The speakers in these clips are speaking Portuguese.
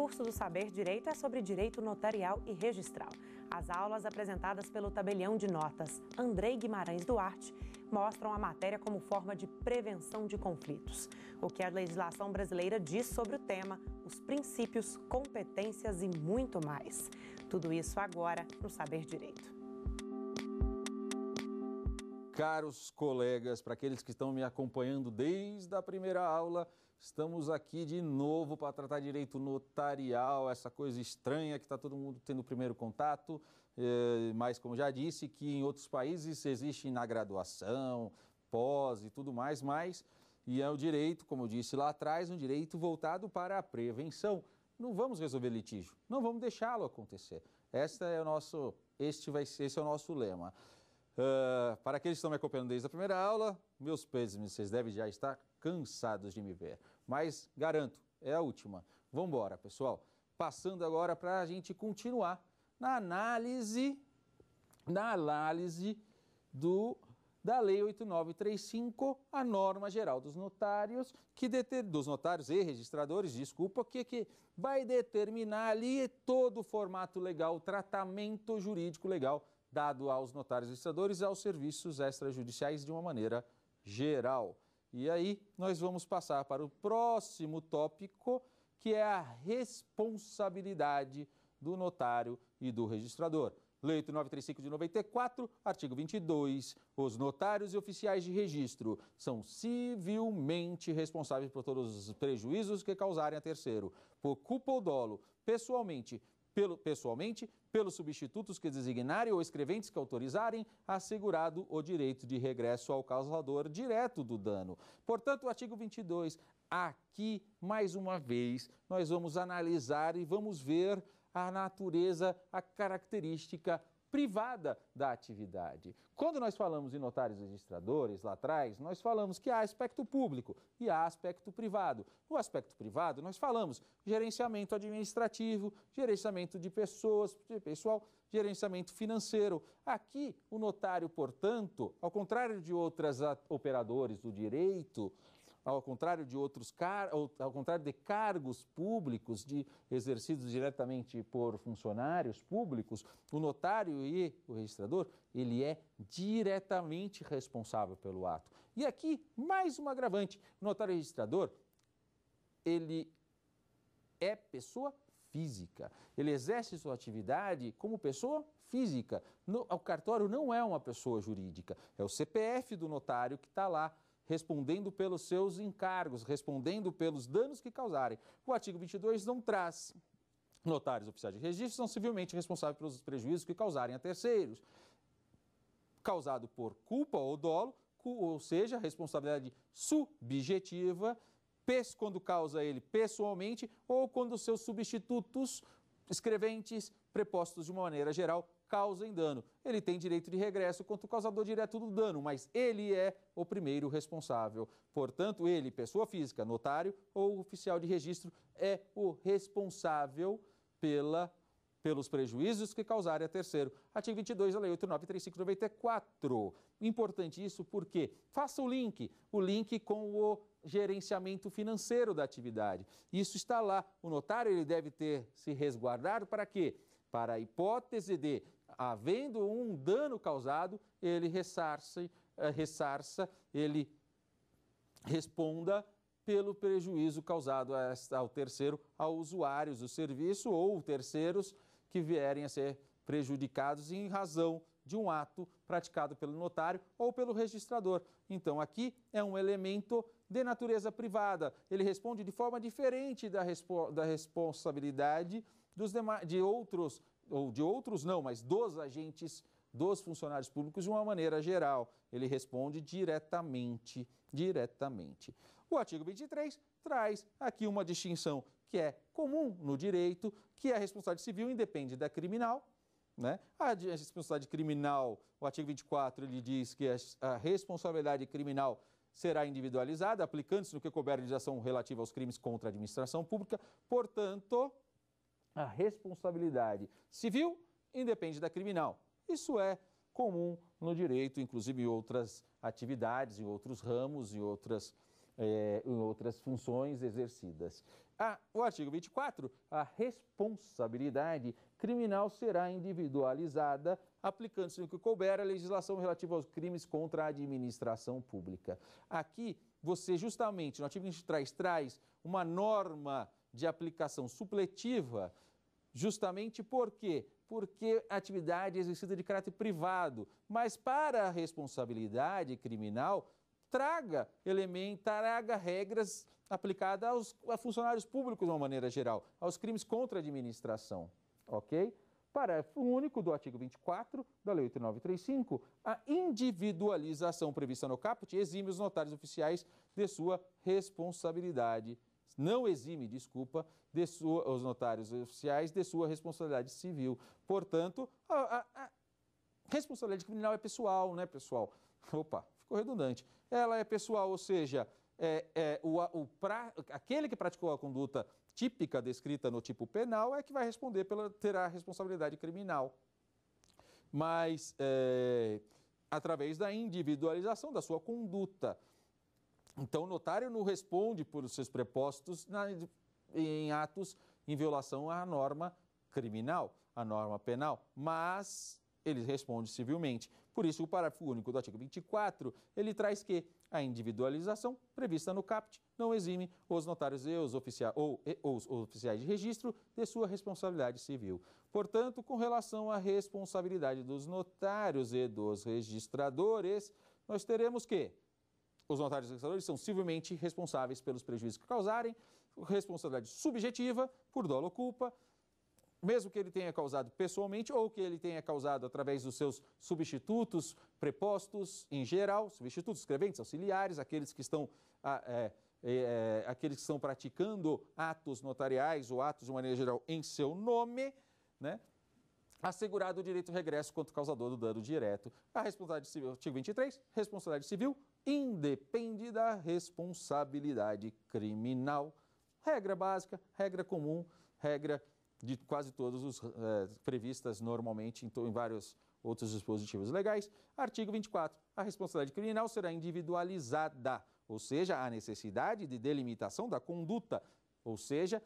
curso do Saber Direito é sobre direito notarial e registral. As aulas apresentadas pelo tabelião de notas Andrei Guimarães Duarte mostram a matéria como forma de prevenção de conflitos. O que a legislação brasileira diz sobre o tema, os princípios, competências e muito mais. Tudo isso agora no Saber Direito caros colegas, para aqueles que estão me acompanhando desde a primeira aula, estamos aqui de novo para tratar direito notarial, essa coisa estranha que está todo mundo tendo primeiro contato, é, mas como já disse, que em outros países existe na graduação, pós e tudo mais, mas e é o direito, como eu disse lá atrás, um direito voltado para a prevenção. Não vamos resolver litígio, não vamos deixá-lo acontecer. Esta é o nosso, este vai ser, esse é o nosso lema. Uh, para aqueles que estão me acompanhando desde a primeira aula, meus pêsames, vocês devem já estar cansados de me ver. Mas garanto, é a última. Vamos embora, pessoal. Passando agora para a gente continuar na análise, na análise do da Lei 8935, a norma geral dos notários, que deter, dos notários e registradores, desculpa, que, que vai determinar ali todo o formato legal, o tratamento jurídico legal dado aos notários registradores e aos serviços extrajudiciais de uma maneira geral. E aí nós vamos passar para o próximo tópico, que é a responsabilidade do notário e do registrador. Lei 935 de 94, artigo 22. Os notários e oficiais de registro são civilmente responsáveis por todos os prejuízos que causarem a terceiro, por culpa ou dolo, pessoalmente pelo, pessoalmente, pelos substitutos que designarem ou escreventes que autorizarem, assegurado o direito de regresso ao causador direto do dano. Portanto, o artigo 22, aqui, mais uma vez, nós vamos analisar e vamos ver a natureza, a característica privada da atividade. Quando nós falamos em notários registradores, lá atrás, nós falamos que há aspecto público e há aspecto privado. No aspecto privado, nós falamos gerenciamento administrativo, gerenciamento de pessoas, de pessoal, gerenciamento financeiro. Aqui, o notário, portanto, ao contrário de outras operadores do direito, ao contrário de outros car... ao contrário de cargos públicos de exercidos diretamente por funcionários públicos, o notário e o registrador, ele é diretamente responsável pelo ato. E aqui mais um agravante, o notário registrador, ele é pessoa física. Ele exerce sua atividade como pessoa física. No, o cartório não é uma pessoa jurídica, é o CPF do notário que está lá respondendo pelos seus encargos, respondendo pelos danos que causarem. O artigo 22 não traz. Notários oficiais de registro são civilmente responsáveis pelos prejuízos que causarem a terceiros, causado por culpa ou dolo, ou seja, responsabilidade subjetiva, quando causa ele pessoalmente ou quando seus substitutos, escreventes, prepostos de uma maneira geral, causem dano. Ele tem direito de regresso quanto o causador direto do dano, mas ele é o primeiro responsável. Portanto, ele, pessoa física, notário ou oficial de registro, é o responsável pela pelos prejuízos que causarem a terceiro. Artigo 22 da Lei 893594. Importante isso porque faça o link, o link com o gerenciamento financeiro da atividade. Isso está lá. O notário ele deve ter se resguardado para quê? Para a hipótese de havendo um dano causado, ele ressarce, eh, ressarça, ele responda pelo prejuízo causado ao terceiro, a usuários do serviço ou terceiros que vierem a ser prejudicados em razão de um ato praticado pelo notário ou pelo registrador. Então, aqui é um elemento de natureza privada. Ele responde de forma diferente da, respo da responsabilidade dos de outros ou de outros não, mas dos agentes dos funcionários públicos de uma maneira geral. Ele responde diretamente, diretamente. O artigo 23 traz aqui uma distinção que é comum no direito, que é a responsabilidade civil independe da criminal. Né? A responsabilidade criminal, o artigo 24, ele diz que a responsabilidade criminal será individualizada, aplicando-se no que couber legislação relativa aos crimes contra a administração pública. Portanto, a responsabilidade civil independe da criminal. Isso é comum no direito, inclusive em outras atividades, em outros ramos, em outras, é, em outras funções exercidas. Ah, o artigo 24, a responsabilidade criminal será individualizada aplicando-se no que couber a legislação relativa aos crimes contra a administração pública. Aqui, você justamente, no artigo 23, traz uma norma de aplicação supletiva, justamente por quê? Porque a atividade é exercida de caráter privado, mas para a responsabilidade criminal, traga elementos, traga regras aplicadas aos a funcionários públicos de uma maneira geral, aos crimes contra a administração, ok? Parágrafo único do artigo 24 da Lei 8935, a individualização prevista no caput exime os notários oficiais de sua responsabilidade não exime, desculpa, de sua, os notários oficiais de sua responsabilidade civil. Portanto, a, a, a responsabilidade criminal é pessoal, né, pessoal? Opa, ficou redundante. Ela é pessoal, ou seja, é, é, o, o pra, aquele que praticou a conduta típica descrita no tipo penal é que vai responder pela terá responsabilidade criminal. Mas é, através da individualização da sua conduta. Então, o notário não responde por seus prepostos na, em atos em violação à norma criminal, à norma penal, mas ele responde civilmente. Por isso, o parágrafo único do artigo 24, ele traz que a individualização prevista no CAPT não exime os notários e os, oficia ou, e, os oficiais de registro de sua responsabilidade civil. Portanto, com relação à responsabilidade dos notários e dos registradores, nós teremos que os notários registradores são civilmente responsáveis pelos prejuízos que causarem, responsabilidade subjetiva por dolo ou culpa, mesmo que ele tenha causado pessoalmente ou que ele tenha causado através dos seus substitutos, prepostos, em geral, substitutos, escreventes, auxiliares, aqueles que estão, ah, é, é, é, aqueles que estão praticando atos notariais ou atos de maneira geral em seu nome, né? assegurado o direito de regresso quanto causador do dano direto. A responsabilidade civil, artigo 23, responsabilidade civil independe da responsabilidade criminal. Regra básica, regra comum, regra de quase todos os é, previstas normalmente em, em vários outros dispositivos legais. Artigo 24. A responsabilidade criminal será individualizada, ou seja, a necessidade de delimitação da conduta, ou seja,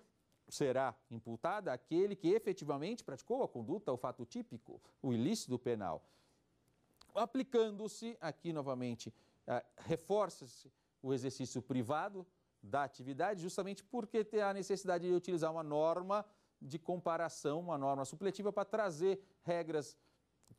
será imputada aquele que efetivamente praticou a conduta, o fato típico, o ilícito penal. Aplicando-se aqui novamente é, reforça-se o exercício privado da atividade, justamente porque tem a necessidade de utilizar uma norma de comparação, uma norma supletiva para trazer regras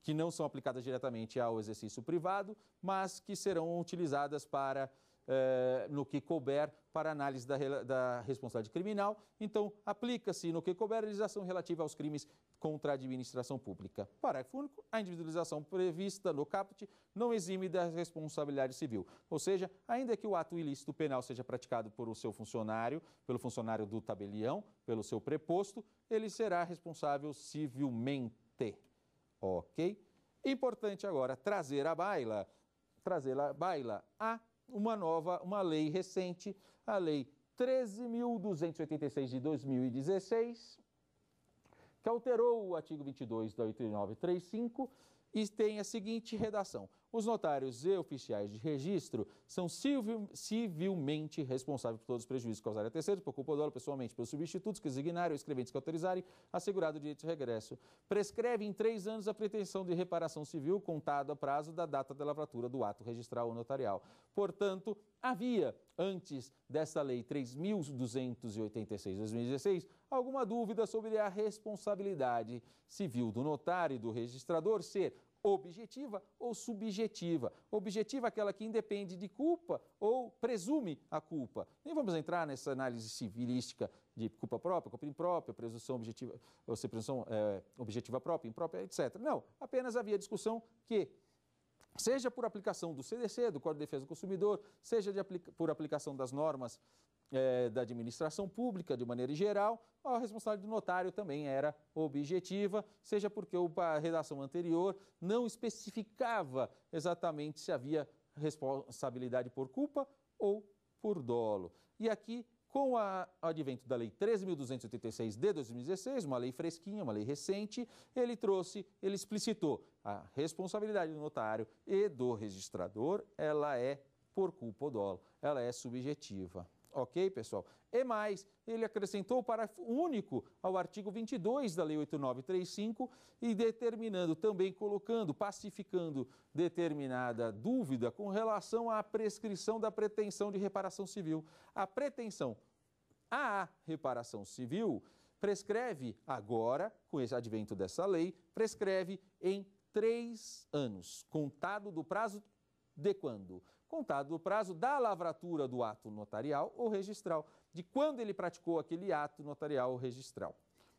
que não são aplicadas diretamente ao exercício privado, mas que serão utilizadas para eh, no que couber para análise da, da responsabilidade criminal. Então, aplica-se no que couber a legislação relativa aos crimes contra a administração pública. Parágrafo único, a individualização prevista no caput não exime da responsabilidade civil. Ou seja, ainda que o ato ilícito penal seja praticado por o seu funcionário, pelo funcionário do tabelião, pelo seu preposto, ele será responsável civilmente. Ok? Importante agora trazer à baila, trazer à baila a uma nova, uma lei recente, a Lei 13.286 de 2016, que alterou o artigo 22 da 8935 e tem a seguinte redação: os notários e oficiais de registro são civil, civilmente responsáveis por todos os prejuízos causados a terceiros, por culpa do dolo pessoalmente pelos substitutos que designarem ou escreventes que autorizarem, assegurado o direito de regresso. Prescreve em três anos a pretensão de reparação civil contado a prazo da data da lavratura do ato registral ou notarial. Portanto, havia, antes dessa Lei 3.286-2016, alguma dúvida sobre a responsabilidade civil do notário e do registrador ser objetiva ou subjetiva. Objetiva é aquela que independe de culpa ou presume a culpa. Nem vamos entrar nessa análise civilística de culpa própria, culpa imprópria, presunção objetiva, ou seja, presunção é, objetiva própria, imprópria, etc. Não, apenas havia discussão que seja por aplicação do CDC, do Código de Defesa do Consumidor, seja de aplica por aplicação das normas é, da administração pública, de maneira geral, a responsabilidade do notário também era objetiva, seja porque a redação anterior não especificava exatamente se havia responsabilidade por culpa ou por dolo. E aqui, com o advento da Lei 13.286 de 2016, uma lei fresquinha, uma lei recente, ele trouxe, ele explicitou a responsabilidade do notário e do registrador, ela é por culpa ou dolo, ela é subjetiva. Ok, pessoal? E mais, ele acrescentou o parágrafo único ao artigo 22 da Lei 8935 e determinando, também colocando, pacificando determinada dúvida com relação à prescrição da pretensão de reparação civil. A pretensão à reparação civil prescreve agora, com esse advento dessa lei, prescreve em três anos, contado do prazo de quando? contado o prazo da lavratura do ato notarial ou registral, de quando ele praticou aquele ato notarial ou registral.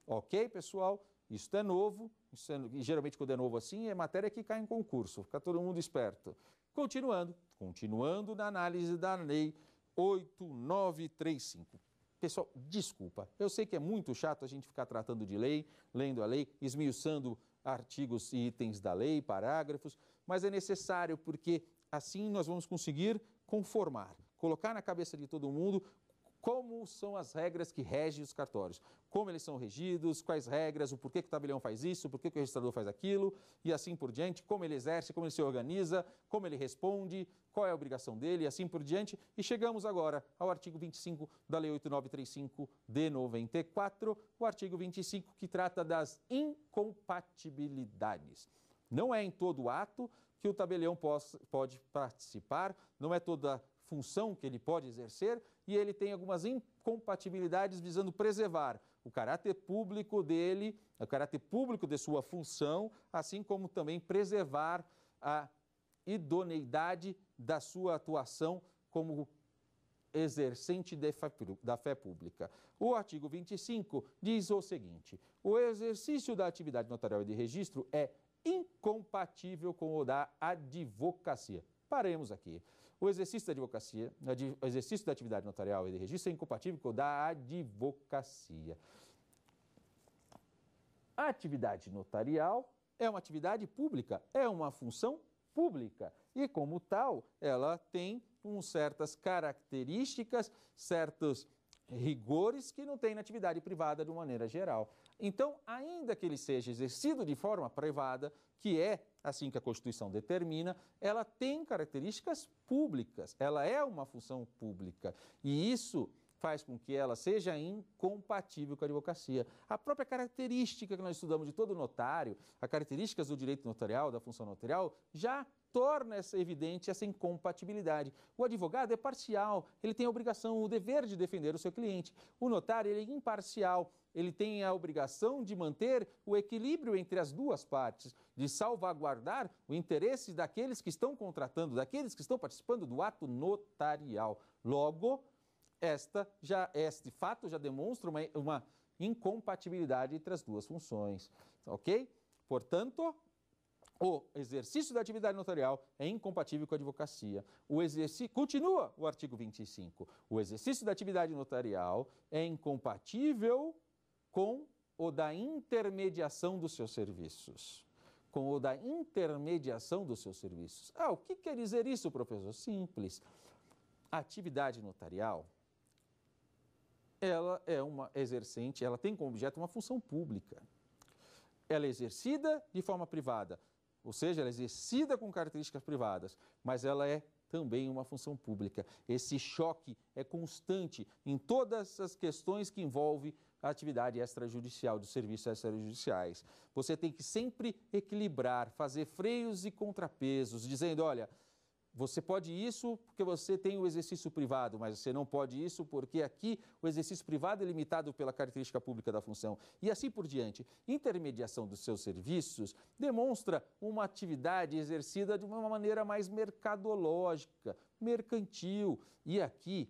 Ok, pessoal? Isso é novo, isso é, e geralmente quando é novo assim, é matéria que cai em concurso, fica todo mundo esperto. Continuando, continuando na análise da lei 8935. Pessoal, desculpa, eu sei que é muito chato a gente ficar tratando de lei, lendo a lei, esmiuçando artigos e itens da lei, parágrafos, mas é necessário porque Assim nós vamos conseguir conformar, colocar na cabeça de todo mundo como são as regras que regem os cartórios, como eles são regidos, quais regras, o porquê que o tabelião faz isso, o porquê que o registrador faz aquilo e assim por diante, como ele exerce, como ele se organiza, como ele responde, qual é a obrigação dele e assim por diante. E chegamos agora ao artigo 25 da Lei 8935 de 94, o artigo 25 que trata das incompatibilidades. Não é em todo ato que o tabelião pode participar, não é toda função que ele pode exercer e ele tem algumas incompatibilidades visando preservar o caráter público dele, o caráter público de sua função, assim como também preservar a idoneidade da sua atuação como exercente da fé pública. O artigo 25 diz o seguinte: o exercício da atividade notarial e de registro é compatível com o da advocacia. Paremos aqui. O exercício da advocacia, o exercício da atividade notarial e de registro é incompatível com o da advocacia. A atividade notarial é uma atividade pública, é uma função pública e, como tal, ela tem um, certas características, certos rigores que não tem na atividade privada de maneira geral. Então, ainda que ele seja exercido de forma privada, que é assim que a Constituição determina, ela tem características públicas, ela é uma função pública. E isso faz com que ela seja incompatível com a advocacia. A própria característica que nós estudamos de todo notário, as características do direito notarial, da função notarial, já torna essa evidente essa incompatibilidade. O advogado é parcial, ele tem a obrigação, o dever de defender o seu cliente. O notário ele é imparcial, ele tem a obrigação de manter o equilíbrio entre as duas partes, de salvaguardar o interesse daqueles que estão contratando, daqueles que estão participando do ato notarial. Logo, esta já este fato já demonstra uma, uma incompatibilidade entre as duas funções, ok? Portanto, o exercício da atividade notarial é incompatível com a advocacia. O exercício continua o artigo 25. O exercício da atividade notarial é incompatível com o da intermediação dos seus serviços. Com o da intermediação dos seus serviços. Ah, o que quer dizer isso, professor? Simples. A atividade notarial, ela é uma exercente, ela tem como objeto uma função pública. Ela é exercida de forma privada, ou seja, ela é exercida com características privadas, mas ela é também uma função pública. Esse choque é constante em todas as questões que envolve a atividade extrajudicial, dos serviços extrajudiciais. Você tem que sempre equilibrar, fazer freios e contrapesos, dizendo: olha, você pode isso porque você tem o exercício privado, mas você não pode isso porque aqui o exercício privado é limitado pela característica pública da função. E assim por diante. Intermediação dos seus serviços demonstra uma atividade exercida de uma maneira mais mercadológica, mercantil. E aqui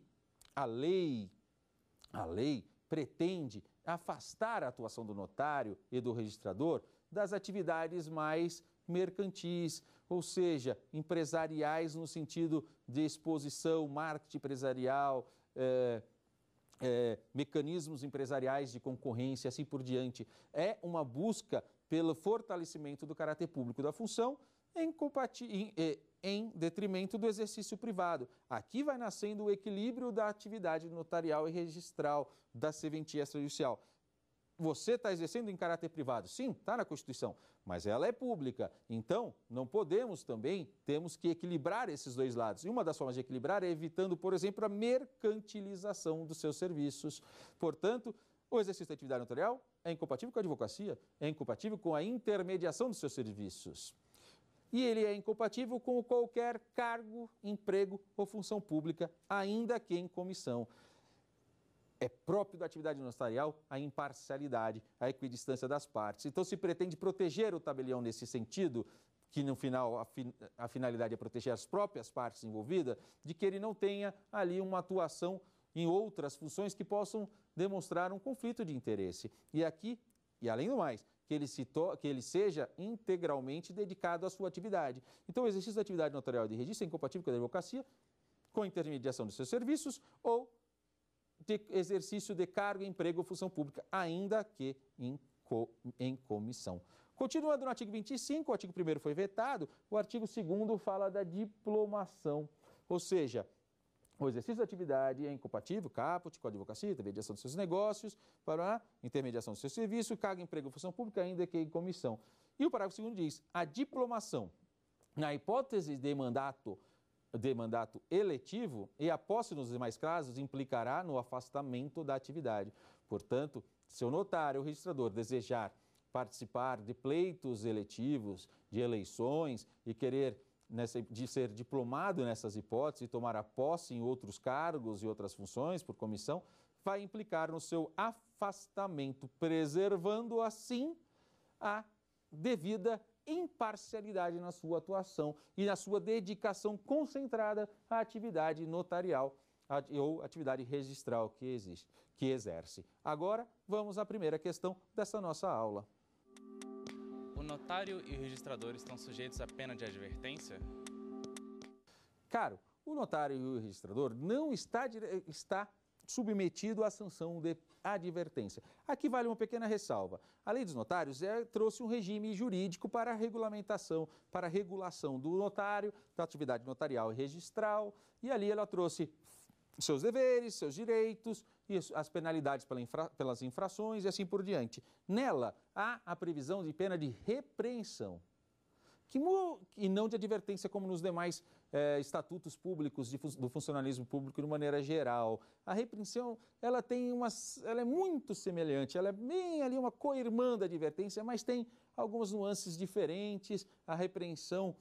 a lei, a lei pretende afastar a atuação do notário e do registrador das atividades mais mercantis, ou seja, empresariais no sentido de exposição, marketing empresarial, é, é, mecanismos empresariais de concorrência, assim por diante. É uma busca pelo fortalecimento do caráter público da função em, em, eh, em detrimento do exercício privado. Aqui vai nascendo o equilíbrio da atividade notarial e registral da serventia extrajudicial. Você está exercendo em caráter privado, sim, está na Constituição, mas ela é pública. Então, não podemos também, temos que equilibrar esses dois lados. E uma das formas de equilibrar é evitando, por exemplo, a mercantilização dos seus serviços. Portanto, o exercício da atividade notarial é incompatível com a advocacia, é incompatível com a intermediação dos seus serviços e ele é incompatível com qualquer cargo, emprego ou função pública, ainda que em comissão. É próprio da atividade notarial a imparcialidade, a equidistância das partes. Então, se pretende proteger o tabelião nesse sentido, que no final a, a finalidade é proteger as próprias partes envolvidas, de que ele não tenha ali uma atuação em outras funções que possam demonstrar um conflito de interesse. E aqui, e além do mais, que ele, se que ele seja integralmente dedicado à sua atividade. Então, o exercício da atividade notarial de registro é incompatível com a advocacia, com a intermediação dos seus serviços ou de exercício de cargo, emprego ou função pública, ainda que em, co... em comissão. Continuando no artigo 25, o artigo 1 foi vetado, o artigo 2 fala da diplomação, ou seja, o exercício da atividade é incompatível, caput, com a advocacia, intermediação dos seus negócios, para a intermediação dos seus serviços, cargo, emprego, função pública, ainda que em comissão. E o parágrafo 2 diz: a diplomação, na hipótese de mandato, de mandato eletivo e a posse nos demais casos implicará no afastamento da atividade. Portanto, se o notário ou registrador desejar participar de pleitos eletivos, de eleições e querer nessa, de ser diplomado nessas hipóteses e tomar a posse em outros cargos e outras funções por comissão, vai implicar no seu afastamento, preservando assim a devida imparcialidade na sua atuação e na sua dedicação concentrada à atividade notarial ou atividade registral que existe, que exerce. Agora, vamos à primeira questão dessa nossa aula o notário e o registrador estão sujeitos à pena de advertência? Caro, o notário e o registrador não está, está submetido à sanção de advertência. Aqui vale uma pequena ressalva. A lei dos notários é, trouxe um regime jurídico para a regulamentação, para a regulação do notário, da atividade notarial e registral, e ali ela trouxe seus deveres, seus direitos e as penalidades pelas infrações e assim por diante. Nela, há a previsão de pena de repreensão. Que, e não de advertência, como nos demais eh, estatutos públicos de, do funcionalismo público de maneira geral. A repreensão ela tem uma, ela é muito semelhante, ela é bem ali uma co-irmã da advertência, mas tem algumas nuances diferentes. A repreensão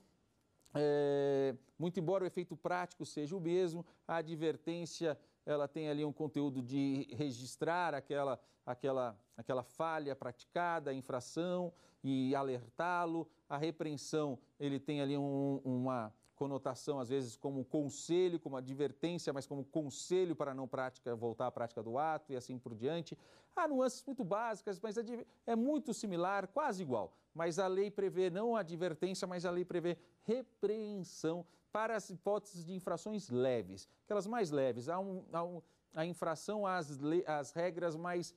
é, muito embora o efeito prático seja o mesmo, a advertência ela tem ali um conteúdo de registrar aquela, aquela, aquela falha praticada, a infração e alertá-lo. A repreensão ele tem ali um, uma conotação às vezes como um conselho, como advertência, mas como conselho para não prática voltar à prática do ato e assim por diante. Há nuances muito básicas, mas é, é muito similar, quase igual mas a lei prevê não advertência, mas a lei prevê repreensão para as hipóteses de infrações leves, aquelas mais leves. Há, um, um, a infração às, regras mais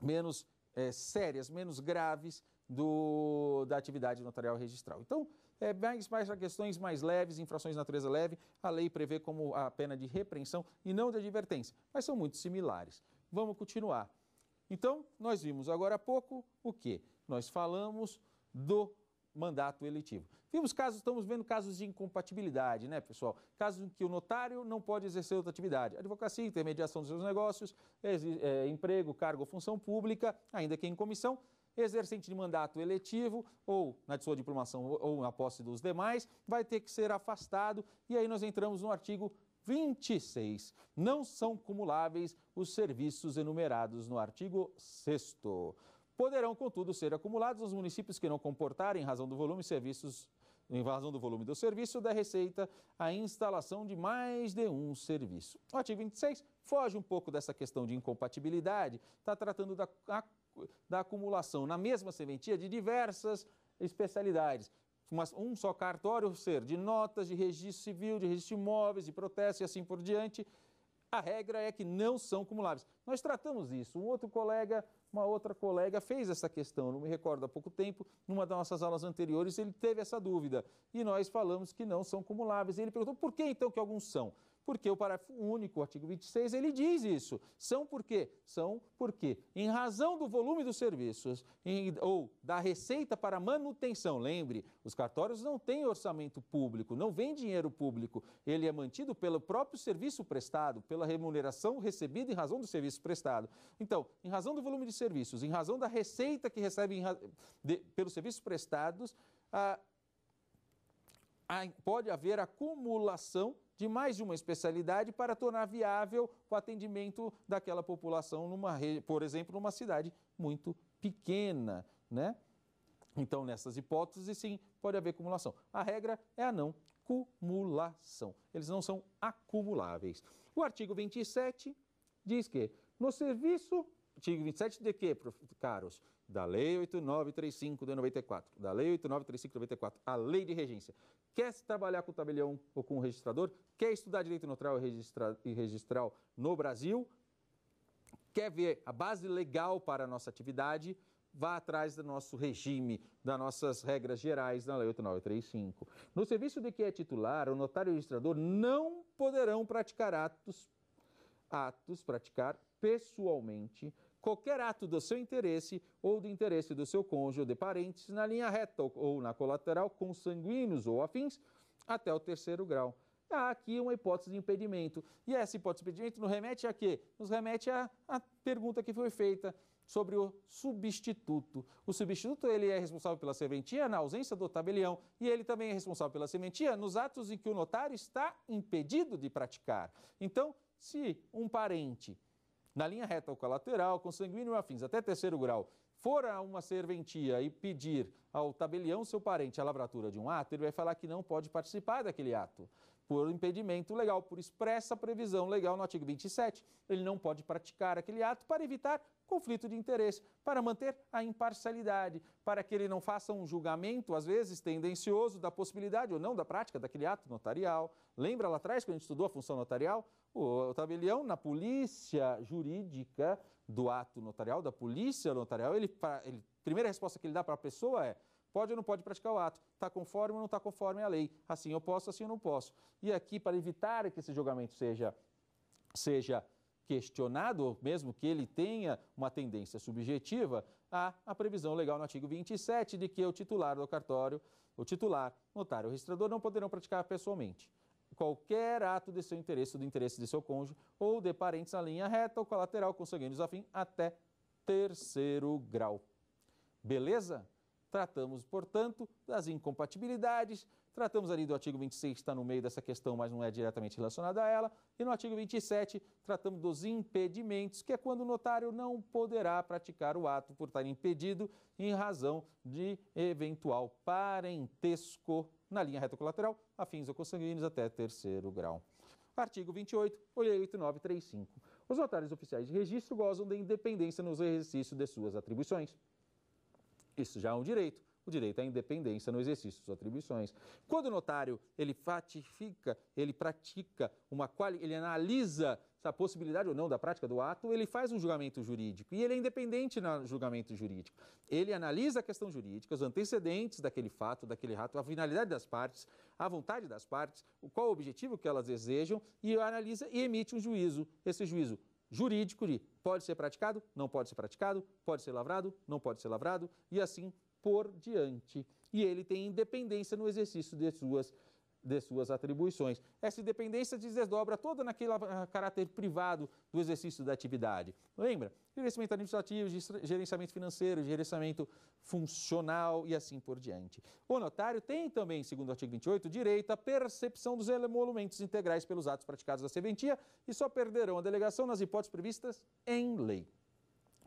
menos é, sérias, menos graves do, da atividade notarial registral. Então, é, mais para questões mais leves, infrações de natureza leve, a lei prevê como a pena de repreensão e não de advertência, mas são muito similares. Vamos continuar. Então, nós vimos agora há pouco o quê? nós falamos do mandato eletivo. Vimos casos, estamos vendo casos de incompatibilidade, né, pessoal? Casos em que o notário não pode exercer outra atividade. Advocacia, intermediação dos seus negócios, é, emprego, cargo ou função pública, ainda que em comissão, exercente de mandato eletivo ou na sua diplomação ou na posse dos demais, vai ter que ser afastado. E aí nós entramos no artigo 26. Não são cumuláveis os serviços enumerados no artigo 6 Poderão, contudo, ser acumulados nos municípios que não comportarem, em razão do volume serviços, em razão do volume do serviço da Receita, a instalação de mais de um serviço. O artigo 26 foge um pouco dessa questão de incompatibilidade, está tratando da, a, da acumulação na mesma sementia de diversas especialidades. Mas um só cartório ser de notas, de registro civil, de registro de imóveis, de protesto e assim por diante. A regra é que não são cumuláveis. Nós tratamos isso. Um outro colega uma outra colega fez essa questão, não me recordo há pouco tempo, numa das nossas aulas anteriores, ele teve essa dúvida. E nós falamos que não são cumuláveis. E ele perguntou por que então que alguns são? Porque o parágrafo único, artigo 26, ele diz isso. São por quê? São porque, em razão do volume dos serviços em, ou da receita para manutenção, lembre, os cartórios não têm orçamento público, não vem dinheiro público. Ele é mantido pelo próprio serviço prestado, pela remuneração recebida em razão do serviço prestado. Então, em razão do volume de serviços, em razão da receita que recebe de, pelos serviços prestados, a, a, pode haver acumulação de mais de uma especialidade para tornar viável o atendimento daquela população, numa, por exemplo, numa cidade muito pequena, né? Então, nessas hipóteses, sim, pode haver acumulação. A regra é a não acumulação. Eles não são acumuláveis. O artigo 27 diz que no serviço. Artigo 27 de quê, caros? Da Lei 8935 de 94, da Lei 8935 de 94, a Lei de Regência quer se trabalhar com tabelião ou com registrador, quer estudar direito notarial e registral no Brasil, quer ver a base legal para a nossa atividade, vá atrás do nosso regime, das nossas regras gerais na Lei 8935. No serviço de que é titular, o notário e o registrador não poderão praticar atos, atos praticar pessoalmente qualquer ato do seu interesse ou do interesse do seu cônjuge ou de parentes na linha reta ou na colateral, consanguíneos ou afins, até o terceiro grau. Há aqui uma hipótese de impedimento. E essa hipótese de impedimento nos remete a quê? Nos remete à, à pergunta que foi feita sobre o substituto. O substituto ele é responsável pela serventia na ausência do tabelião e ele também é responsável pela serventia nos atos em que o notário está impedido de praticar. Então, se um parente na linha reta ou colateral, consanguíneo afins até terceiro grau, for a uma serventia e pedir ao tabelião seu parente a lavratura de um ato, ele vai falar que não pode participar daquele ato por impedimento legal, por expressa previsão legal no artigo 27. Ele não pode praticar aquele ato para evitar conflito de interesse, para manter a imparcialidade, para que ele não faça um julgamento, às vezes, tendencioso da possibilidade ou não da prática daquele ato notarial. Lembra lá atrás, quando a gente estudou a função notarial? o tabelião, na polícia jurídica do ato notarial, da polícia notarial, ele, pra, ele primeira resposta que ele dá para a pessoa é pode ou não pode praticar o ato, está conforme ou não está conforme a lei, assim eu posso, assim eu não posso. E aqui, para evitar que esse julgamento seja, seja questionado, ou mesmo que ele tenha uma tendência subjetiva, há a previsão legal no artigo 27 de que o titular do cartório, o titular, notário o registrador não poderão praticar pessoalmente qualquer ato de seu interesse ou do interesse de seu cônjuge ou de parentes na linha reta ou colateral conseguindo afim até terceiro grau. Beleza? Tratamos, portanto, das incompatibilidades, tratamos ali do artigo 26, que está no meio dessa questão, mas não é diretamente relacionado a ela, e no artigo 27, tratamos dos impedimentos, que é quando o notário não poderá praticar o ato por estar impedido em razão de eventual parentesco na linha reto-colateral, afins ou consanguíneos até terceiro grau. Artigo 28, 8935. Os notários oficiais de registro gozam de independência no exercício de suas atribuições. Isso já é um direito, o direito à é independência no exercício de suas atribuições. Quando o notário ele fatifica, ele pratica uma ele analisa a possibilidade ou não da prática do ato, ele faz um julgamento jurídico e ele é independente no julgamento jurídico. Ele analisa a questão jurídica, os antecedentes daquele fato, daquele ato, a finalidade das partes, a vontade das partes, qual o objetivo que elas desejam e analisa e emite um juízo. Esse juízo jurídico de Pode ser praticado? Não pode ser praticado? Pode ser lavrado? Não pode ser lavrado? E assim por diante. E ele tem independência no exercício de suas de suas atribuições. Essa independência se desdobra toda naquele ah, caráter privado do exercício da atividade. Lembra? Gerenciamento administrativo, gerenciamento financeiro, gerenciamento funcional e assim por diante. O notário tem também, segundo o artigo 28, direito à percepção dos emolumentos integrais pelos atos praticados da serventia e só perderão a delegação nas hipóteses previstas em lei.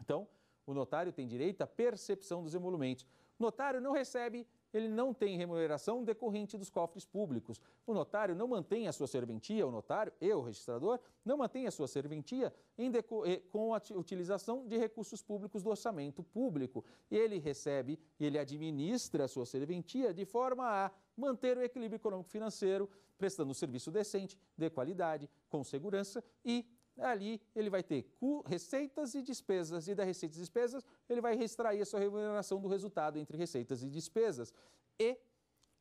Então, o notário tem direito à percepção dos emolumentos. O notário não recebe ele não tem remuneração decorrente dos cofres públicos. O notário não mantém a sua serventia, o notário e o registrador não mantém a sua serventia eh, com a utilização de recursos públicos do orçamento público. Ele recebe, ele administra a sua serventia de forma a manter o equilíbrio econômico financeiro, prestando um serviço decente, de qualidade, com segurança e ali ele vai ter receitas e despesas, e da receitas e despesas ele vai extrair a sua remuneração do resultado entre receitas e despesas. E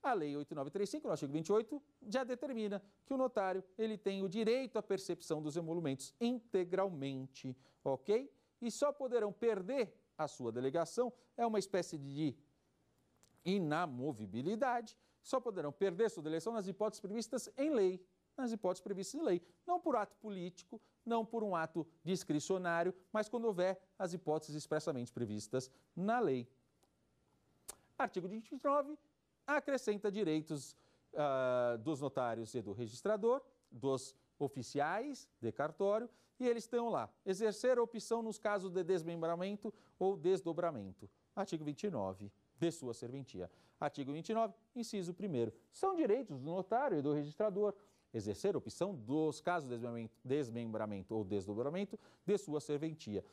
a Lei 8935, no artigo 28, já determina que o notário ele tem o direito à percepção dos emolumentos integralmente, ok? E só poderão perder a sua delegação, é uma espécie de inamovibilidade, só poderão perder sua delegação nas hipóteses previstas em lei, nas hipóteses previstas em lei, não por ato político, não por um ato discricionário, mas quando houver as hipóteses expressamente previstas na lei. Artigo 29 acrescenta direitos uh, dos notários e do registrador, dos oficiais de cartório, e eles estão lá. Exercer a opção nos casos de desmembramento ou desdobramento. Artigo 29 de sua serventia. Artigo 29, inciso 1. São direitos do notário e do registrador exercer opção dos casos de desmembramento ou desdobramento de sua serventia.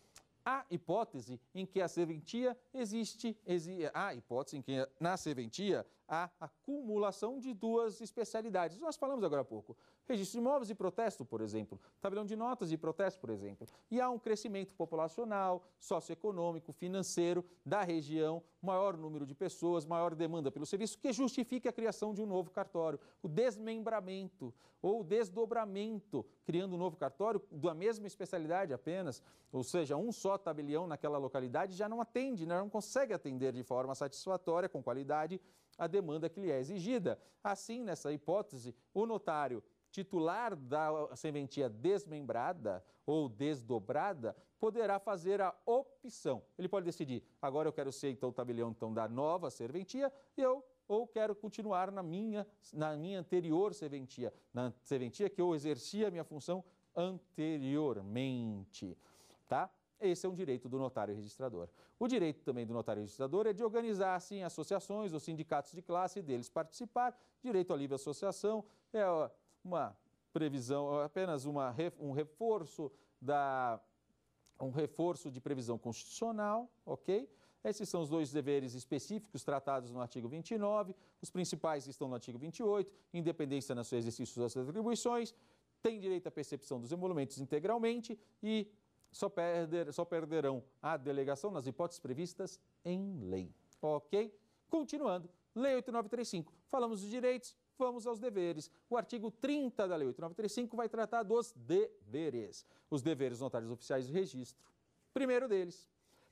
Há hipótese em que a serventia existe, exi, há hipótese em que na serventia a acumulação de duas especialidades. Nós falamos agora há pouco. Registro de imóveis e protesto, por exemplo. Tabelão de notas e protesto, por exemplo. E há um crescimento populacional, socioeconômico, financeiro da região, maior número de pessoas, maior demanda pelo serviço, que justifica a criação de um novo cartório. O desmembramento ou o desdobramento, criando um novo cartório da mesma especialidade apenas, ou seja, um só tabelião naquela localidade já não atende, né, não consegue atender de forma satisfatória, com qualidade, a demanda que lhe é exigida. Assim, nessa hipótese, o notário titular da serventia desmembrada ou desdobrada poderá fazer a opção. Ele pode decidir, agora eu quero ser então o tabelião então da nova serventia, eu ou quero continuar na minha na minha anterior serventia, na serventia que eu exercia a minha função anteriormente, tá? Esse é um direito do notário registrador. O direito também do notário registrador é de organizar-se em assim, associações ou sindicatos de classe e deles participar. Direito à livre associação é uma previsão, apenas uma, um reforço da um reforço de previsão constitucional, ok? Esses são os dois deveres específicos tratados no artigo 29, os principais estão no artigo 28, independência no seu exercício das atribuições, tem direito à percepção dos emolumentos integralmente e só, perder, só perderão a delegação nas hipóteses previstas em lei. Ok? Continuando, Lei 8935. Falamos dos direitos, vamos aos deveres. O artigo 30 da Lei 8935 vai tratar dos deveres. Os deveres notários oficiais de registro. Primeiro deles,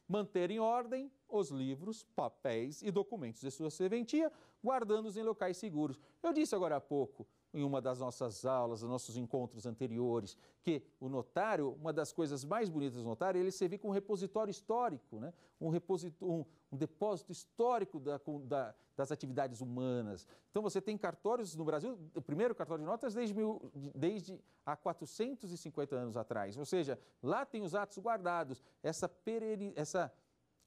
manter em ordem os livros, papéis e documentos de sua serventia, guardando-os em locais seguros. Eu disse agora há pouco, em uma das nossas aulas, nos nossos encontros anteriores, que o notário, uma das coisas mais bonitas do notário, é ele servir como um repositório histórico, né? um, reposito, um, um depósito histórico da, da, das atividades humanas. Então você tem cartórios no Brasil, o primeiro cartório de notas desde, mil, desde há 450 anos atrás, ou seja, lá tem os atos guardados, essa, pereni, essa,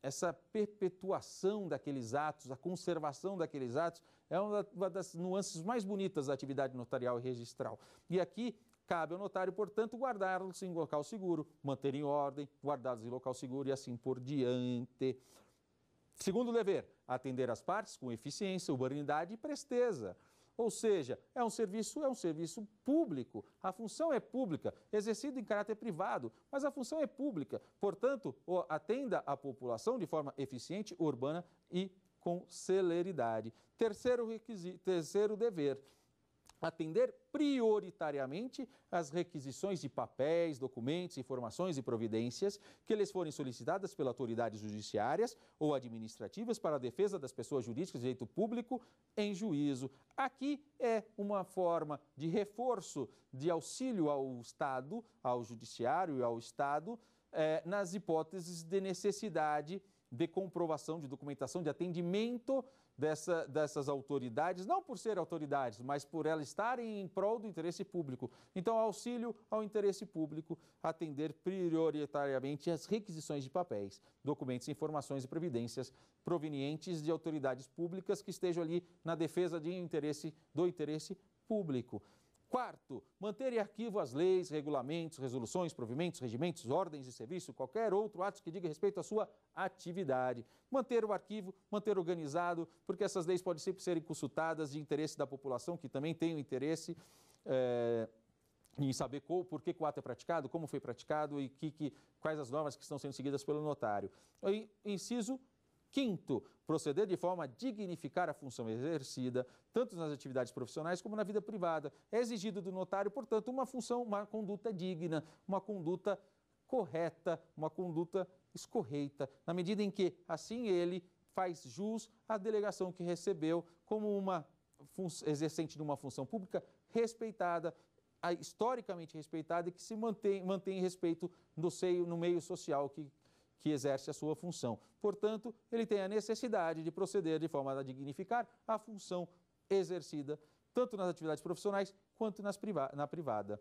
essa perpetuação daqueles atos, a conservação daqueles atos, é uma das nuances mais bonitas da atividade notarial e registral. E aqui cabe ao notário, portanto, guardá-los em local seguro, manter em ordem, guardados em local seguro e assim por diante. Segundo dever, atender as partes com eficiência, urbanidade e presteza. Ou seja, é um serviço, é um serviço público. A função é pública, exercida em caráter privado, mas a função é pública. Portanto, atenda a população de forma eficiente, urbana e com celeridade. Terceiro requisito, terceiro dever, atender prioritariamente as requisições de papéis, documentos, informações e providências que lhes forem solicitadas pelas autoridades judiciárias ou administrativas para a defesa das pessoas jurídicas de direito público em juízo. Aqui é uma forma de reforço de auxílio ao Estado, ao Judiciário e ao Estado, eh, nas hipóteses de necessidade de comprovação de documentação de atendimento dessa, dessas autoridades, não por ser autoridades, mas por elas estarem em prol do interesse público. Então, auxílio ao interesse público, atender prioritariamente as requisições de papéis, documentos, informações e previdências provenientes de autoridades públicas que estejam ali na defesa de interesse, do interesse público. Quarto, manter e arquivo as leis, regulamentos, resoluções, provimentos, regimentos, ordens de serviço, qualquer outro ato que diga respeito à sua atividade. Manter o arquivo, manter organizado, porque essas leis podem sempre serem consultadas de interesse da população, que também tem o interesse. É em saber qual, por que, o ato é praticado, como foi praticado e que, que, quais as normas que estão sendo seguidas pelo notário. Aí, inciso Quinto, proceder de forma a dignificar a função exercida, tanto nas atividades profissionais como na vida privada. É exigido do notário, portanto, uma função, uma conduta digna, uma conduta correta, uma conduta escorreita, na medida em que, assim, ele faz jus à delegação que recebeu como uma exercente de uma função pública respeitada, historicamente respeitada e que se mantém, mantém respeito no seio, no meio social que que exerce a sua função. Portanto, ele tem a necessidade de proceder de forma a dignificar a função exercida tanto nas atividades profissionais quanto nas priva na privada.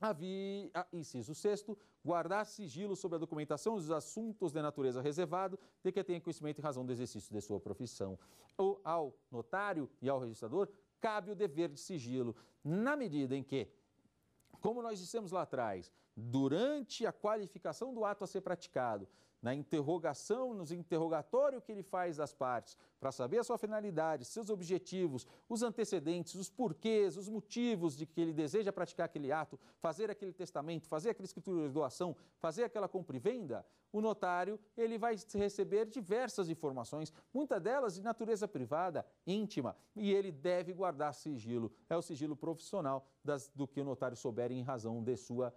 Havia, ah, inciso sexto, guardar sigilo sobre a documentação dos assuntos de natureza reservado de que tenha conhecimento em razão do exercício de sua profissão. Ou ao notário e ao registrador cabe o dever de sigilo, na medida em que como nós dissemos lá atrás, durante a qualificação do ato a ser praticado, na interrogação, nos interrogatório que ele faz das partes, para saber a sua finalidade, seus objetivos, os antecedentes, os porquês, os motivos de que ele deseja praticar aquele ato, fazer aquele testamento, fazer aquela escritura de doação, fazer aquela compra e venda, o notário ele vai receber diversas informações, muitas delas de natureza privada, íntima, e ele deve guardar sigilo. É o sigilo profissional das, do que o notário souber em razão de sua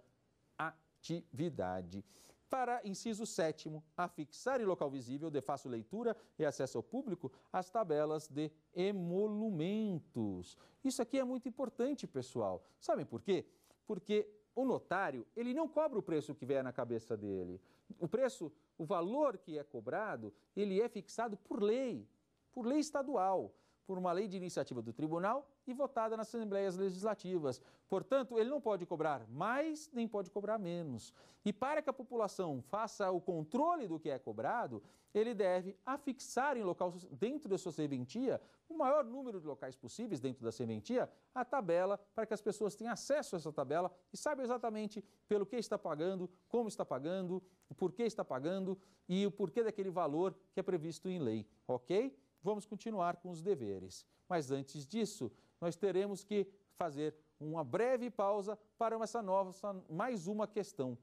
atividade. Para inciso 7, afixar em local visível, de fácil leitura e acesso ao público, as tabelas de emolumentos. Isso aqui é muito importante, pessoal. Sabem por quê? Porque o notário, ele não cobra o preço que vier na cabeça dele. O preço, o valor que é cobrado, ele é fixado por lei, por lei estadual por uma lei de iniciativa do tribunal e votada nas assembleias legislativas. Portanto, ele não pode cobrar mais nem pode cobrar menos. E para que a população faça o controle do que é cobrado, ele deve afixar em local dentro da sua serventia, o maior número de locais possíveis dentro da serventia, a tabela para que as pessoas tenham acesso a essa tabela e saibam exatamente pelo que está pagando, como está pagando, o porquê está pagando e o porquê daquele valor que é previsto em lei, OK? vamos continuar com os deveres. Mas antes disso, nós teremos que fazer uma breve pausa para essa nova, mais uma questão.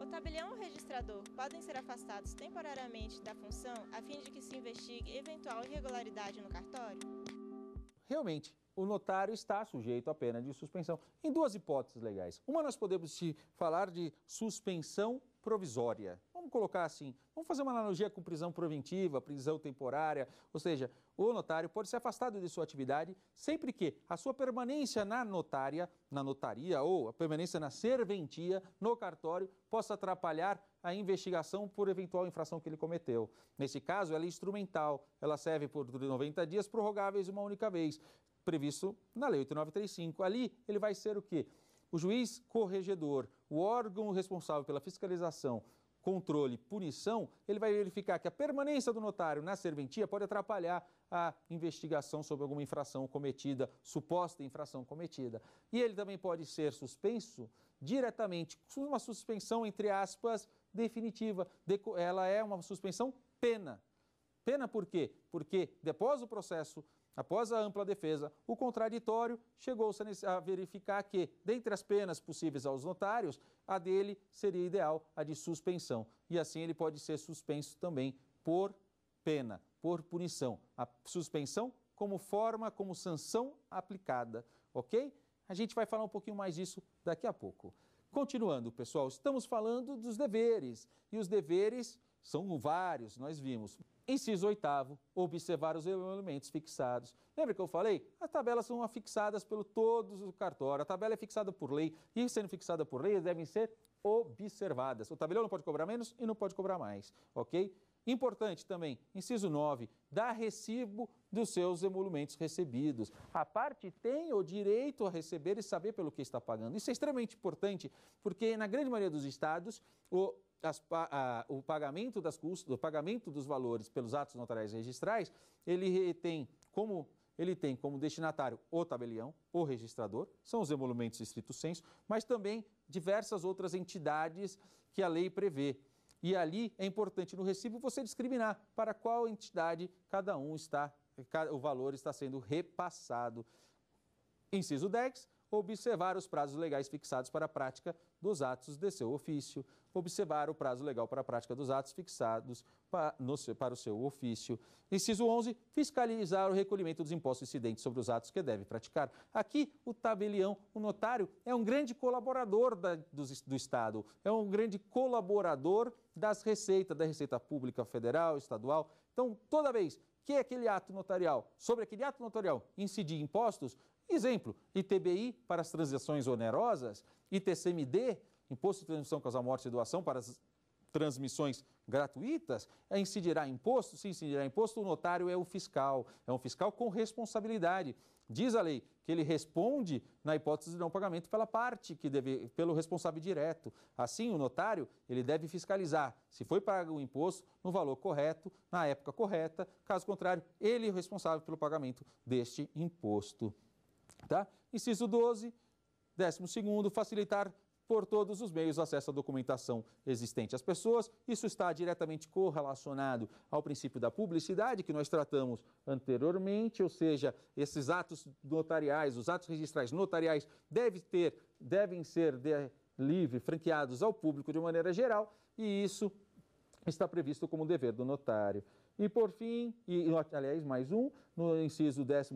O tabelião registrador podem ser afastados temporariamente da função a fim de que se investigue eventual irregularidade no cartório? Realmente, o notário está sujeito à pena de suspensão em duas hipóteses legais. Uma nós podemos falar de suspensão provisória, vamos colocar assim, vamos fazer uma analogia com prisão preventiva, prisão temporária, ou seja, o notário pode ser afastado de sua atividade sempre que a sua permanência na notária, na notaria ou a permanência na serventia, no cartório, possa atrapalhar a investigação por eventual infração que ele cometeu. Nesse caso, ela é instrumental, ela serve por 90 dias prorrogáveis uma única vez, previsto na Lei 8935. Ali, ele vai ser o quê? O juiz corregedor, o órgão responsável pela fiscalização controle, punição, ele vai verificar que a permanência do notário na serventia pode atrapalhar a investigação sobre alguma infração cometida, suposta infração cometida. E ele também pode ser suspenso diretamente, uma suspensão, entre aspas, definitiva. Ela é uma suspensão pena. Pena por quê? Porque, depois do processo Após a ampla defesa, o contraditório chegou-se a verificar que, dentre as penas possíveis aos notários, a dele seria ideal a de suspensão. E assim ele pode ser suspenso também por pena, por punição. A suspensão como forma, como sanção aplicada, ok? A gente vai falar um pouquinho mais disso daqui a pouco. Continuando, pessoal, estamos falando dos deveres. E os deveres são vários, nós vimos. Inciso oitavo, observar os elementos fixados. Lembra que eu falei? As tabelas são fixadas pelo todos o cartório. A tabela é fixada por lei e, sendo fixada por lei, devem ser observadas. O tabelião não pode cobrar menos e não pode cobrar mais, ok? Importante também, inciso 9, dar recibo dos seus emolumentos recebidos. A parte tem o direito a receber e saber pelo que está pagando. Isso é extremamente importante, porque na grande maioria dos estados, o as, a, o pagamento das custas, o pagamento dos valores pelos atos notariais registrais, ele tem como ele tem como destinatário o tabelião, o registrador, são os emolumentos estrito senso, mas também diversas outras entidades que a lei prevê. E ali é importante no recibo você discriminar para qual entidade cada um está, o valor está sendo repassado. Inciso 10, observar os prazos legais fixados para a prática dos atos de seu ofício, observar o prazo legal para a prática dos atos fixados para, no, para o seu ofício. Inciso 11, fiscalizar o recolhimento dos impostos incidentes sobre os atos que deve praticar. Aqui, o tabelião, o notário, é um grande colaborador da, do, do Estado, é um grande colaborador das receitas, da Receita Pública Federal, Estadual. Então, toda vez que aquele ato notarial, sobre aquele ato notarial, incidir impostos, Exemplo, ITBI para as transações onerosas, ITCMD, Imposto de Transmissão, Causa-Morte e Doação para as transmissões gratuitas, é incidirá imposto? Se incidirá imposto, o notário é o fiscal, é um fiscal com responsabilidade. Diz a lei que ele responde na hipótese de não pagamento pela parte que deve, pelo responsável direto. Assim, o notário ele deve fiscalizar se foi pago o imposto no valor correto, na época correta. Caso contrário, ele é o responsável pelo pagamento deste imposto. Tá? Inciso 12, décimo segundo, facilitar por todos os meios acesso à documentação existente às pessoas. Isso está diretamente correlacionado ao princípio da publicidade que nós tratamos anteriormente, ou seja, esses atos notariais, os atos registrais notariais deve ter, devem ser de, livre, franqueados ao público de maneira geral, e isso está previsto como dever do notário. E por fim, e, aliás, mais um, no inciso 13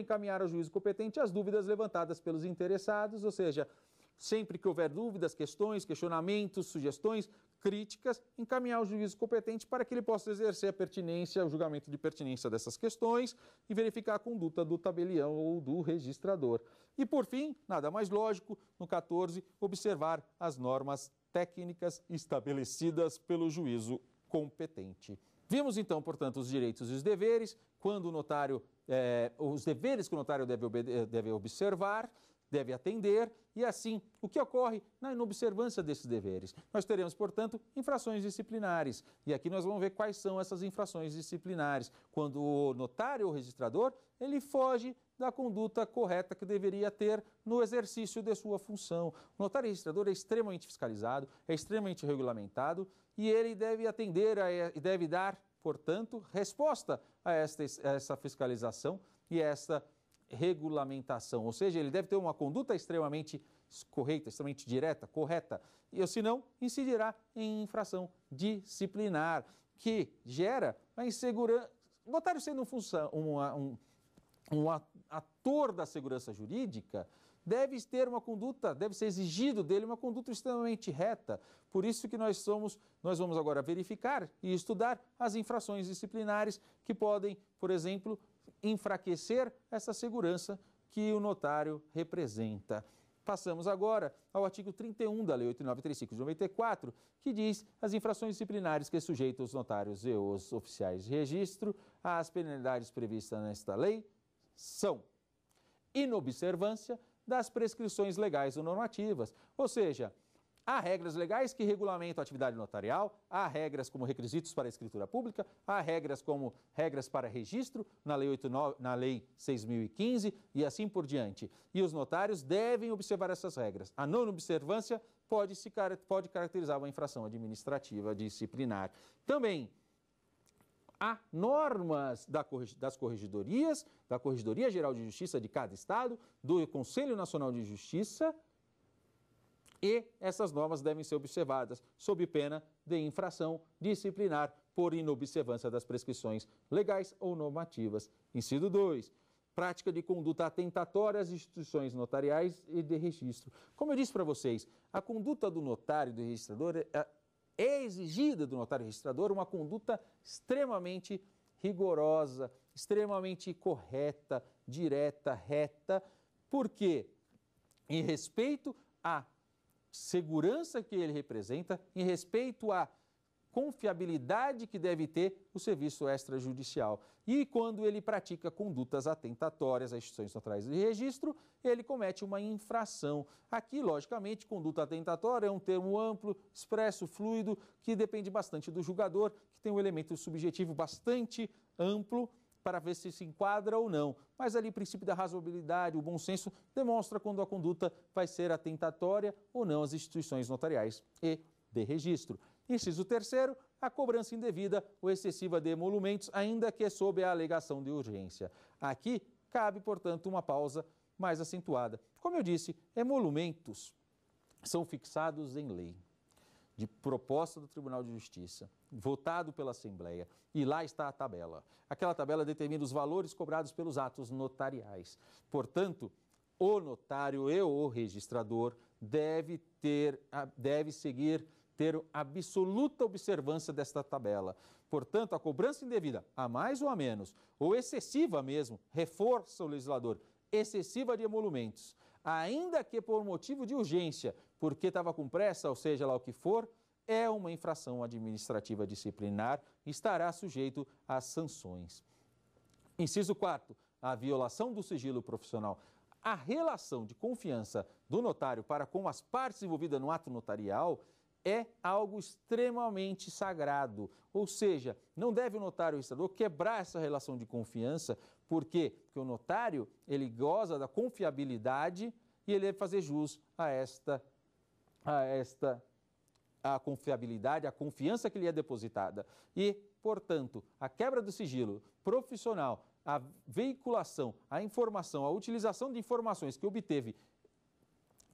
encaminhar ao juízo competente as dúvidas levantadas pelos interessados, ou seja, sempre que houver dúvidas, questões, questionamentos, sugestões, críticas, encaminhar ao juízo competente para que ele possa exercer a pertinência, o julgamento de pertinência dessas questões e verificar a conduta do tabelião ou do registrador. E por fim, nada mais lógico, no 14, observar as normas técnicas estabelecidas pelo juízo competente. Vimos então, portanto, os direitos e os deveres, quando o notário, eh, os deveres que o notário deve, deve observar, deve atender, e assim, o que ocorre na inobservância desses deveres. Nós teremos, portanto, infrações disciplinares. E aqui nós vamos ver quais são essas infrações disciplinares. Quando o notário ou registrador, ele foge da conduta correta que deveria ter no exercício de sua função. O notário registrador é extremamente fiscalizado, é extremamente regulamentado e ele deve atender e deve dar, portanto, resposta a esta, a essa fiscalização e a esta regulamentação. Ou seja, ele deve ter uma conduta extremamente correta, extremamente direta, correta, e senão incidirá em infração disciplinar, que gera a insegurança. Notário sendo um, função, um, um ator da segurança jurídica deve ter uma conduta, deve ser exigido dele uma conduta extremamente reta. Por isso que nós somos, nós vamos agora verificar e estudar as infrações disciplinares que podem, por exemplo, enfraquecer essa segurança que o notário representa. Passamos agora ao artigo 31 da Lei 8935 de 94, que diz as infrações disciplinares que sujeitam os notários e os oficiais de registro às penalidades previstas nesta lei são inobservância das prescrições legais ou normativas, ou seja, há regras legais que regulamentam a atividade notarial, há regras como requisitos para a escritura pública, há regras como regras para registro na lei, 89, na lei 6015 e assim por diante. E os notários devem observar essas regras. A não observância pode, se, pode caracterizar uma infração administrativa disciplinar. Também há normas das corregedorias, da Corregedoria Geral de Justiça de cada estado, do Conselho Nacional de Justiça, e essas normas devem ser observadas sob pena de infração disciplinar por inobservância das prescrições legais ou normativas. Inciso 2. Prática de conduta atentatória às instituições notariais e de registro. Como eu disse para vocês, a conduta do notário e do registrador é, é exigida do notário registrador uma conduta extremamente rigorosa, extremamente correta, direta, reta, porque em respeito à segurança que ele representa, em respeito à confiabilidade que deve ter o serviço extrajudicial. E quando ele pratica condutas atentatórias às instituições notariais de registro, ele comete uma infração. Aqui, logicamente, conduta atentatória é um termo amplo, expresso, fluido, que depende bastante do julgador, que tem um elemento subjetivo bastante amplo para ver se se enquadra ou não. Mas ali o princípio da razoabilidade, o bom senso, demonstra quando a conduta vai ser atentatória ou não às instituições notariais e de registro. Inciso terceiro, a cobrança indevida ou excessiva de emolumentos, ainda que sob a alegação de urgência. Aqui cabe, portanto, uma pausa mais acentuada. Como eu disse, emolumentos são fixados em lei, de proposta do Tribunal de Justiça, votado pela Assembleia, e lá está a tabela. Aquela tabela determina os valores cobrados pelos atos notariais. Portanto, o notário e o registrador deve ter, ah, deve seguir ter absoluta observância desta tabela. Portanto, a cobrança indevida, a mais ou a menos, ou excessiva mesmo, reforça o legislador, excessiva de emolumentos, ainda que por motivo de urgência, porque estava com pressa, ou seja lá o que for, é uma infração administrativa disciplinar e estará sujeito a sanções. Inciso 4. A violação do sigilo profissional. A relação de confiança do notário para com as partes envolvidas no ato notarial é algo extremamente sagrado. Ou seja, não deve o notário estador quebrar essa relação de confiança, por quê? Porque o notário, ele goza da confiabilidade e ele deve fazer jus a esta a esta a confiabilidade, a confiança que lhe é depositada. E, portanto, a quebra do sigilo profissional, a veiculação, a informação, a utilização de informações que obteve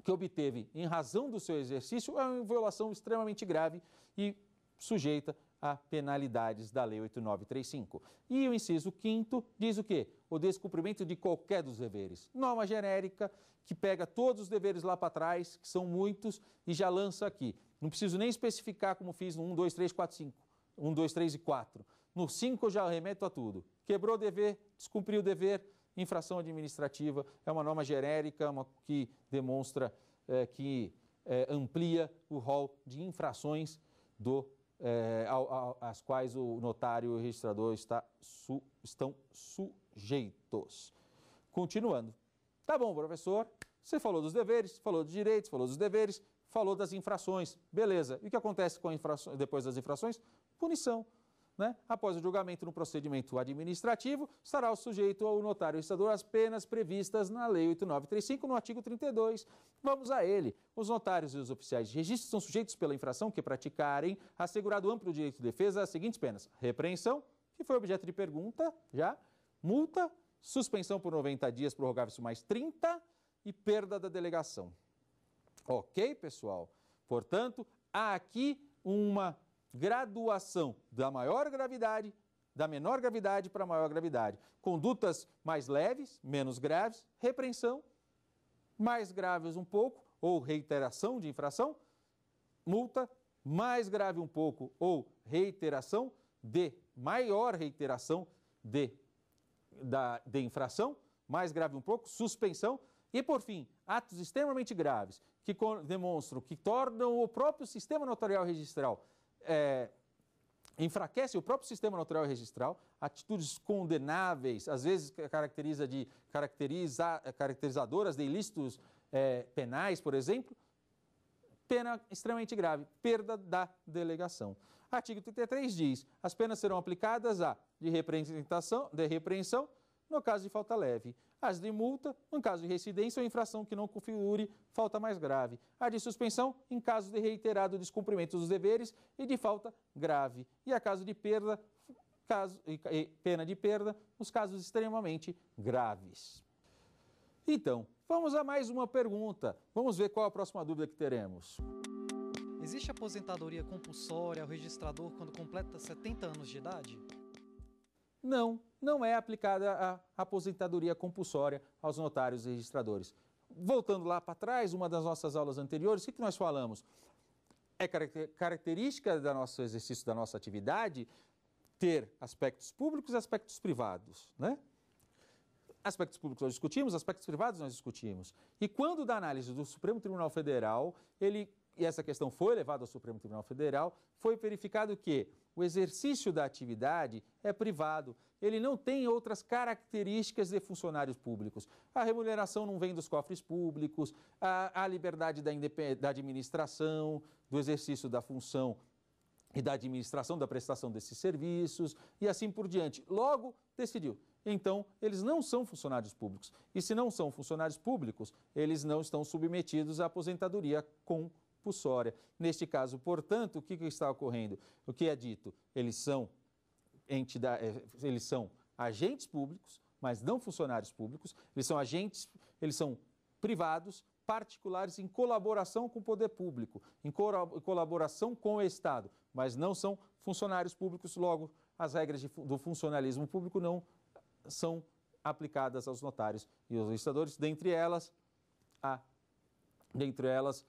que obteve em razão do seu exercício é uma violação extremamente grave e sujeita a penalidades da Lei 8935. E o inciso 5 diz o quê? O descumprimento de qualquer dos deveres. Norma genérica que pega todos os deveres lá para trás, que são muitos, e já lança aqui. Não preciso nem especificar como fiz no 1, 2, 3, 4, 5. 1, 2, 3 e 4. No 5 eu já remeto a tudo. Quebrou o dever, descumpriu o dever, Infração administrativa é uma norma genérica uma, que demonstra é, que é, amplia o rol de infrações do, é, ao, ao, às quais o notário e o registrador está, su, estão sujeitos. Continuando. Tá bom, professor. Você falou dos deveres, falou dos direitos, falou dos deveres, falou das infrações. Beleza. E o que acontece com infrações, depois das infrações? Punição. Né? Após o julgamento no procedimento administrativo, estará o sujeito ao notário estadual as penas previstas na Lei 8935, no artigo 32. Vamos a ele. Os notários e os oficiais de registro são sujeitos pela infração que praticarem, assegurado amplo direito de defesa, as seguintes penas: repreensão, que foi objeto de pergunta já, multa, suspensão por 90 dias, prorrogável mais 30 e perda da delegação. Ok, pessoal? Portanto, há aqui uma graduação da maior gravidade, da menor gravidade para maior gravidade. Condutas mais leves, menos graves, repreensão, mais graves um pouco, ou reiteração de infração, multa, mais grave um pouco, ou reiteração de, maior reiteração de, da, de infração, mais grave um pouco, suspensão. E, por fim, atos extremamente graves que demonstram, que tornam o próprio sistema notarial registral é, enfraquece o próprio sistema notarial e registral, atitudes condenáveis, às vezes caracteriza de caracteriza, caracterizadoras de ilícitos é, penais, por exemplo, pena extremamente grave, perda da delegação. Artigo 33 diz: as penas serão aplicadas a de de repreensão, no caso de falta leve, as de multa, em caso de recidência ou infração que não configure falta mais grave. A de suspensão, em caso de reiterado descumprimento dos deveres e de falta grave. E a caso de perda, caso, e, pena de perda, nos casos extremamente graves. Então, vamos a mais uma pergunta. Vamos ver qual a próxima dúvida que teremos. Existe aposentadoria compulsória ao registrador quando completa 70 anos de idade? não, não é aplicada a aposentadoria compulsória aos notários e registradores. Voltando lá para trás, uma das nossas aulas anteriores, o que, que nós falamos? É característica do nosso exercício, da nossa atividade, ter aspectos públicos e aspectos privados, né? Aspectos públicos nós discutimos, aspectos privados nós discutimos. E quando da análise do Supremo Tribunal Federal, ele e essa questão foi levada ao Supremo Tribunal Federal, foi verificado que o exercício da atividade é privado, ele não tem outras características de funcionários públicos. A remuneração não vem dos cofres públicos, a, a liberdade da, da administração, do exercício da função e da administração da prestação desses serviços e assim por diante. Logo, decidiu. Então, eles não são funcionários públicos. E se não são funcionários públicos, eles não estão submetidos à aposentadoria com compulsória. Neste caso, portanto, o que, que está ocorrendo? O que é dito? Eles são, entidade, eh, eles são agentes públicos, mas não funcionários públicos, eles são agentes, eles são privados, particulares em colaboração com o poder público, em colaboração com o Estado, mas não são funcionários públicos, logo as regras de, do funcionalismo público não são aplicadas aos notários e aos registradores, dentre elas a dentre elas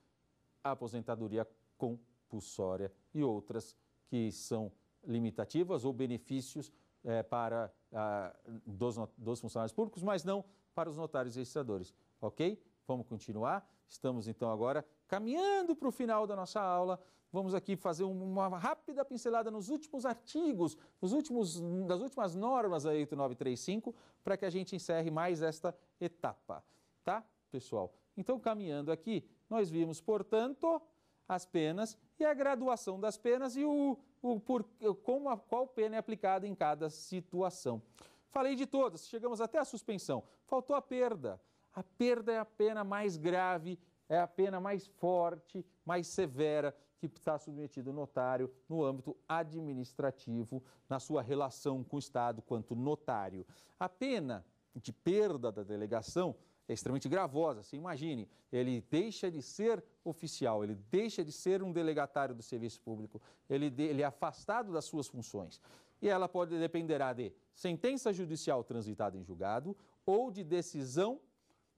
a aposentadoria compulsória e outras que são limitativas ou benefícios é, para ah, dos, dos, funcionários públicos, mas não para os notários registradores. Ok? Vamos continuar. Estamos então agora caminhando para o final da nossa aula. Vamos aqui fazer uma rápida pincelada nos últimos artigos, nos últimos, das últimas normas da 8935, para que a gente encerre mais esta etapa. Tá, pessoal? Então, caminhando aqui, nós vimos, portanto, as penas e a graduação das penas e o, o por, como a, qual pena é aplicada em cada situação. Falei de todas, chegamos até a suspensão. Faltou a perda. A perda é a pena mais grave, é a pena mais forte, mais severa que está submetido o notário no âmbito administrativo, na sua relação com o Estado quanto notário. A pena de perda da delegação é extremamente gravosa. Você imagine, ele deixa de ser oficial, ele deixa de ser um delegatário do serviço público, ele, de, ele é afastado das suas funções. E ela pode dependerá de sentença judicial transitada em julgado ou de decisão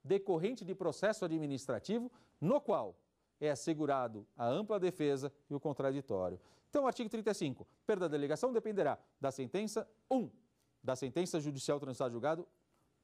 decorrente de processo administrativo no qual é assegurado a ampla defesa e o contraditório. Então, artigo 35. Perda da delegação dependerá da sentença 1, da sentença judicial transitada em julgado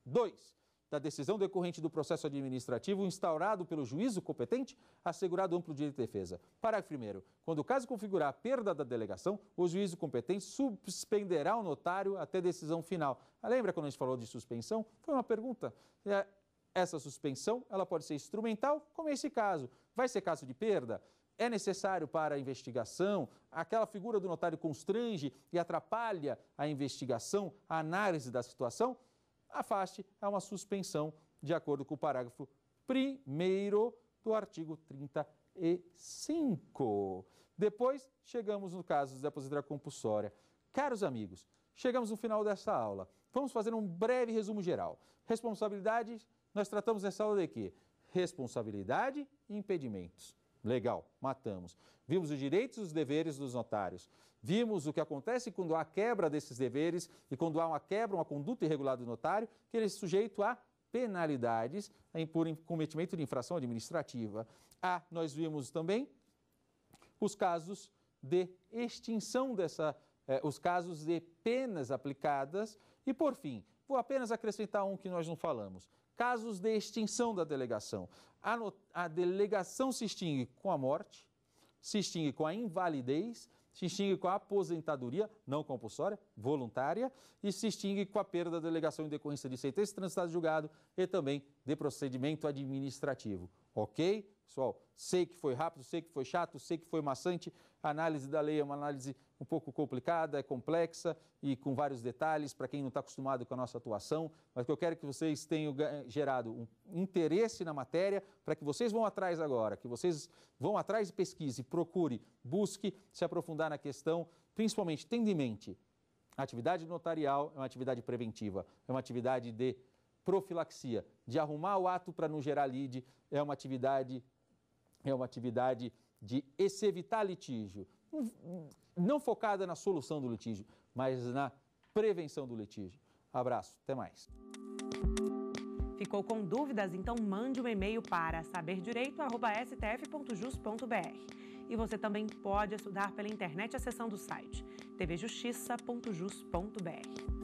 2, da decisão decorrente do processo administrativo instaurado pelo juízo competente, assegurado amplo direito de defesa. Parágrafo 1. Quando o caso configurar a perda da delegação, o juízo competente suspenderá o notário até decisão final. Ah, lembra quando a gente falou de suspensão? Foi uma pergunta. É, essa suspensão ela pode ser instrumental, como esse caso. Vai ser caso de perda? é necessário para a investigação, aquela figura do notário constrange e atrapalha a investigação, a análise da situação, afaste a uma suspensão, de acordo com o parágrafo 1 do artigo 35. Depois, chegamos no caso da aposentadoria compulsória. Caros amigos, chegamos no final dessa aula. Vamos fazer um breve resumo geral. Responsabilidades, nós tratamos nessa aula de quê? Responsabilidade e impedimentos. Legal, matamos. Vimos os direitos e os deveres dos notários. Vimos o que acontece quando há quebra desses deveres e quando há uma quebra, uma conduta irregular do notário, que ele é sujeito a penalidades por cometimento de infração administrativa. Ah, nós vimos também os casos de extinção dessa, eh, os casos de penas aplicadas. E, por fim, vou apenas acrescentar um que nós não falamos. Casos de extinção da delegação. A, a delegação se extingue com a morte, se extingue com a invalidez se extingue com a aposentadoria não compulsória, voluntária, e se extingue com a perda da delegação em decorrência de sentença de transitado julgado e também de procedimento administrativo. Ok? Pessoal, sei que foi rápido, sei que foi chato, sei que foi maçante. A análise da lei é uma análise um pouco complicada, é complexa e com vários detalhes para quem não está acostumado com a nossa atuação. Mas que eu quero que vocês tenham eh, gerado um interesse na matéria para que vocês vão atrás agora, que vocês vão atrás e pesquise, procure, busque se aprofundar na questão, principalmente tendo em mente a atividade notarial é uma atividade preventiva, é uma atividade de profilaxia, de arrumar o ato para não gerar lead, é uma atividade é uma atividade de se evitar litígio, não focada na solução do litígio, mas na prevenção do litígio. Abraço, até mais. Ficou com dúvidas? Então mande um e-mail para saberdireito.stf.jus.br. E você também pode estudar pela internet acessando o site tvjustiça.jus.br.